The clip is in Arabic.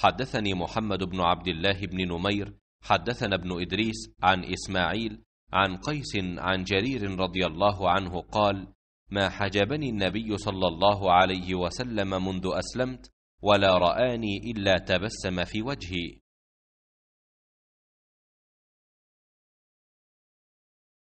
حدثني محمد بن عبد الله بن نمير حدثنا ابن إدريس عن إسماعيل عن قيس عن جرير رضي الله عنه قال ما حجبني النبي صلى الله عليه وسلم منذ أسلمت ولا رآني إلا تبسم في وجهي